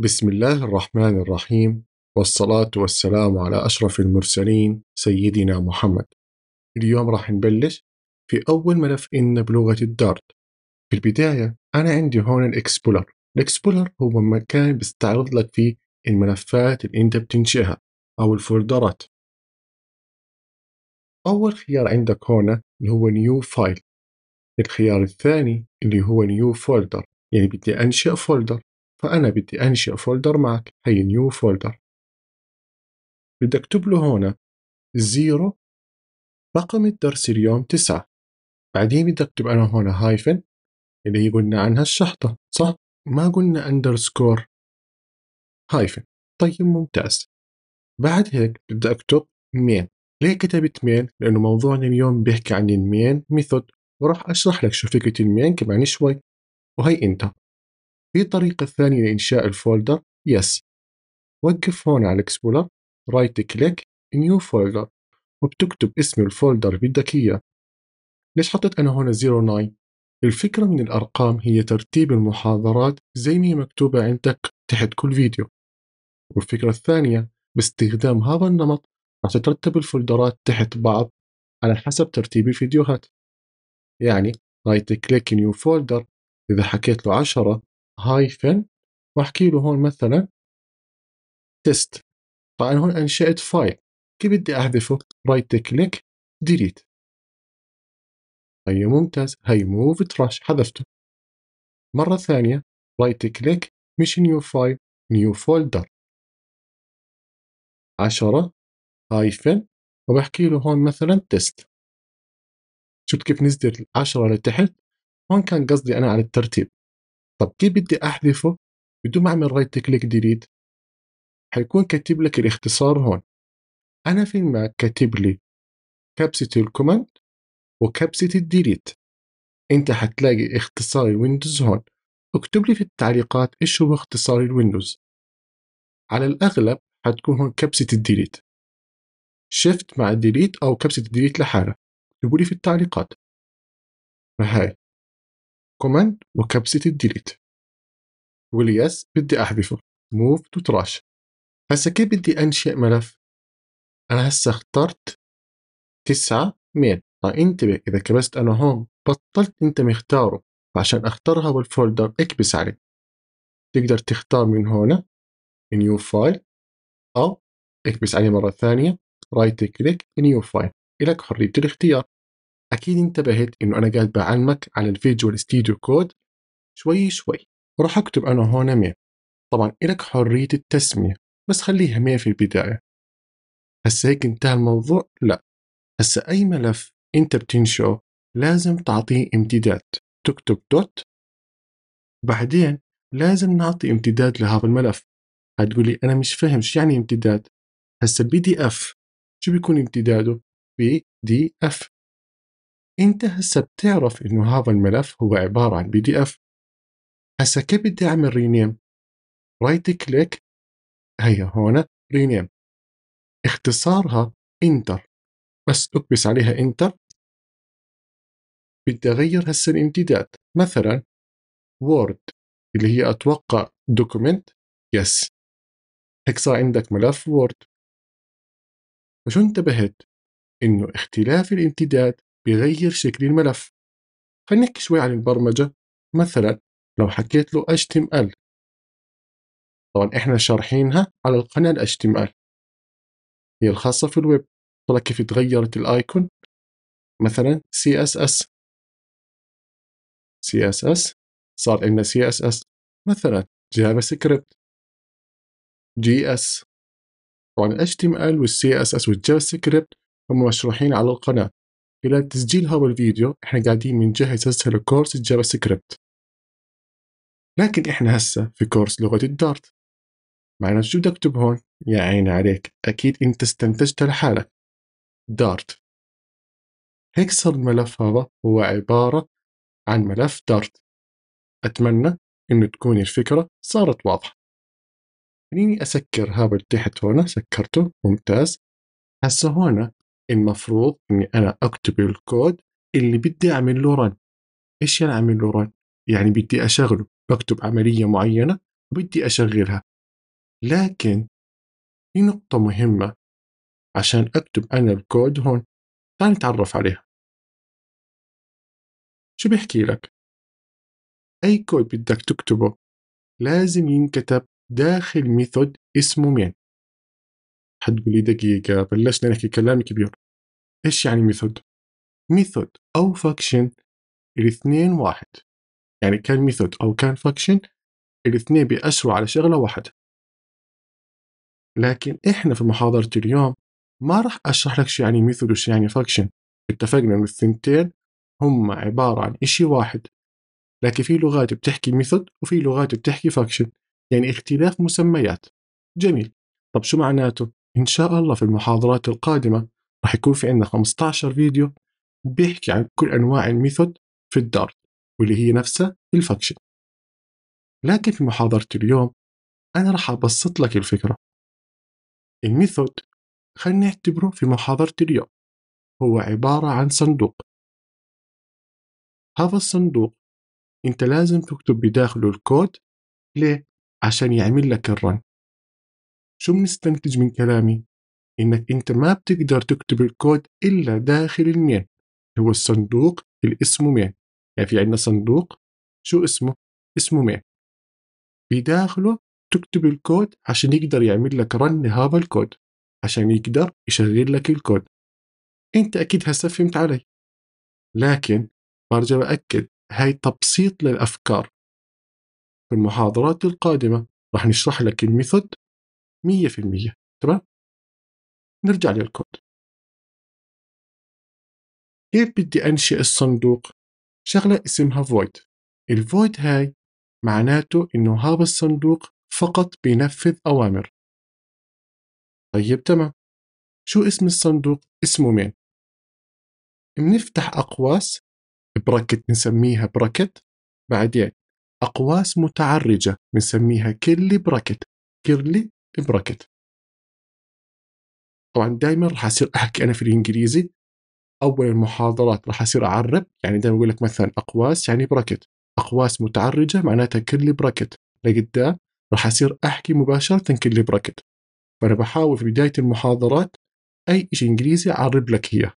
بسم الله الرحمن الرحيم والصلاة والسلام على أشرف المرسلين سيدنا محمد اليوم راح نبلش في أول ملف إن بلغة الدارت في البداية أنا عندي هون الإكسبولر الإكسبولر هو مكان بيستعرض لك فيه الملفات اللي أنت بتنشئها أو الفولدرات أول خيار عندك هون اللي هو نيو فايل الخيار الثاني اللي هو نيو فولدر يعني بدي أنشئ فولدر فأنا بدي أنشئ فولدر معك هي نيو فولدر بدي أكتب له هون زيرو رقم الدرس اليوم تسعة بعدين بدي أكتب أنا هون هايفن اللي هي قلنا عنها الشحطة صح؟ ما قلنا أندرسكور هايفن طيب ممتاز بعد هيك بدي أكتب مين ليه كتبت مين؟ لأنه موضوعنا اليوم بيحكي عن المين ميثود وراح أشرح لك شو فكرة المين كمان شوي وهي أنت في طريقة ثانية لإنشاء الفولدر يس وقف هون على الإكسبلور رايت كليك نيو فولدر وبتكتب اسم الفولدر اللي بدك إياه ليش حطيت أنا هون 09 الفكرة من الأرقام هي ترتيب المحاضرات زي ما هي مكتوبة عندك تحت كل فيديو والفكرة الثانية باستخدام هذا النمط راح تترتب الفولدرات تحت بعض على حسب ترتيب الفيديوهات يعني رايت كليك نيو فولدر إذا حكيت له 10 هايفن واحكي له هون مثلا تيست طبعا هون انشأت فايل كيف بدي احذفه؟ رايت كليك ديليت هي ممتاز هي موف تراش حذفته مرة ثانية رايت كليك مش نيو فايل نيو فولدر 10 هايفن وبحكي له هون مثلا تيست شفت كيف نزلت 10 لتحت هون كان قصدي أنا على الترتيب طب كيف بدي احذفه بدون ما اعمل رايت كليك ديليت حيكون كاتب لك الاختصار هون انا في الماك كاتب لي كبسة الكوماند وكبسة الديليت انت حتلاقي اختصار الويندوز هون اكتب لي في التعليقات ايش هو اختصار الويندوز على الاغلب حتكون هون كبسة الديليت شيفت مع الديليت او كبسة الديليت لحالها اكتبوا لي في التعليقات فهاي كوماند وكبسة الديليت yes بدي احذفه موف تو تراش هسا كيف بدي انشئ ملف انا هسا اخترت تسعة ميل فانتبه طيب اذا كبست انا هون بطلت انت مختاره فعشان اختارها بالفولدر اكبس عليه تقدر تختار من هنا نيو فايل او اكبس عليه مرة ثانية رايت كليك نيو فايل إلك حرية الاختيار أكيد انتبهت إنه أنا قاعد بعلمك على الفيجوال ستوديو كود شوي شوي راح أكتب أنا هون 100 طبعا إلك حرية التسمية بس خليها 100 في البداية هسا هيك انتهى الموضوع؟ لا هسا أي ملف أنت بتنشئه لازم تعطيه امتداد تكتب دوت بعدين لازم نعطي امتداد لهذا الملف هتقولي أنا مش فاهم شو يعني امتداد هسا بي دي اف شو بيكون امتداده؟ بي دي اف انت هسه بتعرف انه هذا الملف هو عباره عن بي دي اف هسه كيف بدي اعمل رينيم رايت كليك هيا هون رينيم اختصارها انتر بس اكبس عليها انتر بدي اغير هسه الامتداد مثلا وورد اللي هي اتوقع دوكيمنت يس هيك صار عندك ملف وورد وشو انتبهت انه اختلاف الامتداد بيغير شكل الملف خلينا نحكي شوي عن البرمجة مثلا لو حكيت له HTML طبعا احنا شارحينها على القناة HTML هي الخاصة في الويب طلع كيف تغيرت الايكون مثلا CSS CSS صار عندنا CSS مثلا جافا سكريبت جي اس طبعا ال HTML وال CSS والجافا سكريبت هم مشروحين على القناة خلال تسجيل هذا الفيديو احنا قاعدين بنجهز هسه لكورس الجافا سكريبت لكن احنا هسه في كورس لغة الدارت معنا شو بدك تكتب هون يا عيني عليك اكيد انت استنتجت لحالك دارت هيك صار الملف هذا هو عبارة عن ملف دارت أتمنى إنه تكون الفكرة صارت واضحة خليني أسكر هذا اللي تحت هون سكرته ممتاز هسه هون المفروض اني انا اكتب الكود اللي بدي اعمل له رن ايش يعني اعمل له رن يعني بدي اشغله بكتب عمليه معينه وبدي اشغلها لكن في نقطه مهمه عشان اكتب انا الكود هون تعال نتعرف عليها شو بيحكي لك اي كود بدك تكتبه لازم ينكتب داخل ميثود اسمه مين يقول لي دقيقة بلشنا نحكي كلام كبير إيش يعني ميثود؟ ميثود أو فاكشن الاثنين واحد يعني كان ميثود أو كان فاكشن الاثنين بيأشروا على شغلة واحدة لكن إحنا في محاضرة اليوم ما راح أشرح لك شو يعني ميثود وشو يعني فاكشن اتفقنا إن الثنتين هم عبارة عن إشي واحد لكن في لغات بتحكي ميثود وفي لغات بتحكي فاكشن يعني اختلاف مسميات جميل طب شو معناته؟ إن شاء الله في المحاضرات القادمة راح يكون في عندنا 15 فيديو بيحكي عن كل أنواع الميثود في الدارت واللي هي نفسها الفاكشن لكن في محاضرة اليوم أنا راح أبسط لك الفكرة الميثود خلينا نعتبره في محاضرة اليوم هو عبارة عن صندوق هذا الصندوق أنت لازم تكتب بداخله الكود ليه؟ عشان يعمل لك الرن شو بنستنتج من كلامي؟ إنك أنت ما بتقدر تكتب الكود إلا داخل المين هو الصندوق اللي اسمه مين يعني في عندنا صندوق شو اسمه؟ اسمه مين بداخله تكتب الكود عشان يقدر يعمل لك رن هذا الكود عشان يقدر يشغل لك الكود انت اكيد هسه فهمت علي لكن برجع باكد هاي تبسيط للافكار في المحاضرات القادمه راح نشرح لك الميثود مية في المية تمام نرجع للكود كيف بدي أنشئ الصندوق شغلة اسمها void الفويد هاي معناته إنه هذا الصندوق فقط بينفذ أوامر طيب تمام شو اسم الصندوق؟ اسمه مين؟ بنفتح أقواس براكت بنسميها براكت بعدين أقواس متعرجة بنسميها كيرلي براكت كيرلي براكت طبعا دائما راح اصير احكي انا في الانجليزي اول المحاضرات راح اصير اعرب يعني دائما اقول لك مثلا اقواس يعني براكت اقواس متعرجه معناتها كل براكت لقدام راح اصير احكي مباشره كل براكت فانا بحاول في بدايه المحاضرات اي شيء انجليزي اعرب لك اياه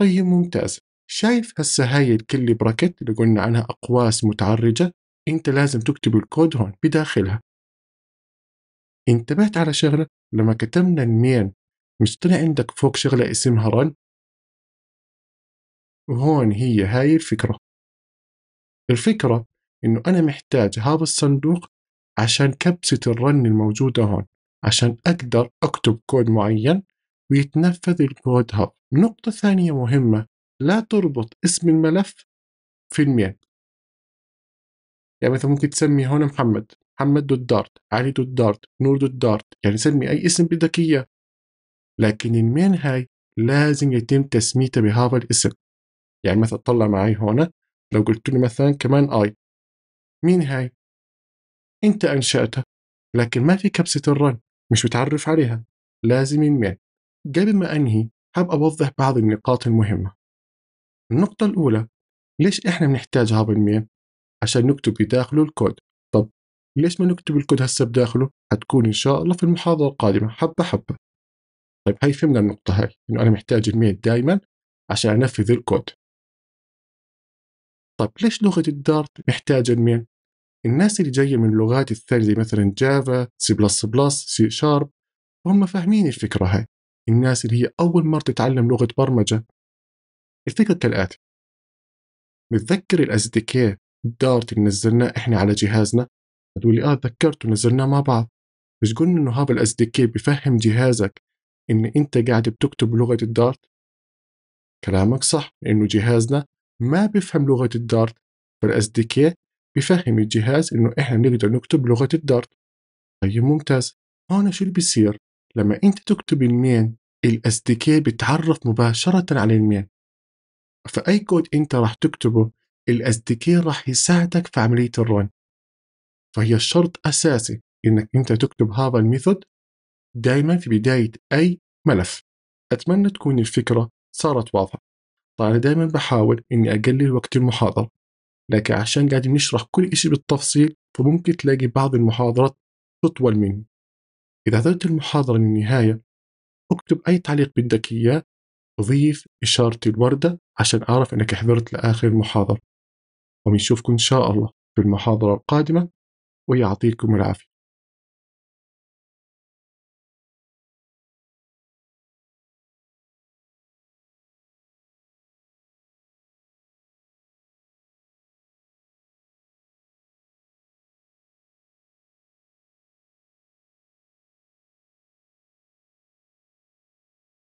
طيب ممتاز شايف هسه هاي الكل براكت اللي قلنا عنها اقواس متعرجه انت لازم تكتب الكود هون بداخلها انتبهت على شغله لما كتبنا الميل مش طلع عندك فوق شغله اسمها رن وهون هي هاي الفكرة الفكرة إنه أنا محتاج هذا الصندوق عشان كبسة الرن الموجودة هون عشان أقدر أكتب كود معين ويتنفذ الكود هذا نقطة ثانية مهمة لا تربط اسم الملف في الميل يعني مثلا ممكن تسمي هون محمد محمد دوت دارت علي دوت دارت نور دوت دارت يعني سمي أي اسم بدك إياه لكن المين هاي لازم يتم تسميتها بهذا الاسم يعني مثلا طلع معي هون لو قلت لي مثلا كمان اي مين هاي انت انشاتها لكن ما في كبسه الرن مش متعرف عليها لازم المين قبل ما انهي حاب اوضح بعض النقاط المهمه النقطه الاولى ليش احنا بنحتاج هذا المين عشان نكتب بداخله الكود ليش ما نكتب الكود هسه بداخله حتكون ان شاء الله في المحاضره القادمه حبه حبه طيب هاي فهمنا النقطه هاي انه انا محتاج الميل دائما عشان انفذ الكود طيب ليش لغه الدارت محتاجه الميل الناس اللي جايه من اللغات الثانيه زي مثلا جافا سي بلس بلس سي شارب هم فاهمين الفكره هاي الناس اللي هي اول مره تتعلم لغه برمجه الفكره كالاتي متذكر الاس دي كي دارت اللي نزلناه احنا على جهازنا هتقولي اه تذكرت ونزلناه مع بعض مش قلنا انه هذا الاس دي كي بفهم جهازك ان انت قاعد بتكتب لغه الدارت كلامك صح انه جهازنا ما بيفهم لغه الدارت فالاس دي كي بفهم الجهاز انه احنا بنقدر نكتب لغه الدارت طيب ممتاز هون شو اللي بيصير لما انت تكتب المين الاس دي كي بتعرف مباشره على المين فاي كود انت راح تكتبه الاس دي كي راح يساعدك في عمليه الرن فهي شرط أساسي إنك أنت تكتب هذا الميثود دائما في بداية أي ملف أتمنى تكون الفكرة صارت واضحة طيب، أنا دائما بحاول إني أقلل وقت المحاضرة لكن عشان قاعدين نشرح كل إشي بالتفصيل فممكن تلاقي بعض المحاضرات تطول مني إذا حضرت المحاضرة للنهاية اكتب أي تعليق بدك إياه أضيف إشارة الوردة عشان أعرف إنك حضرت لآخر المحاضرة وبنشوفكم إن شاء الله في المحاضرة القادمة ويعطيكم العافية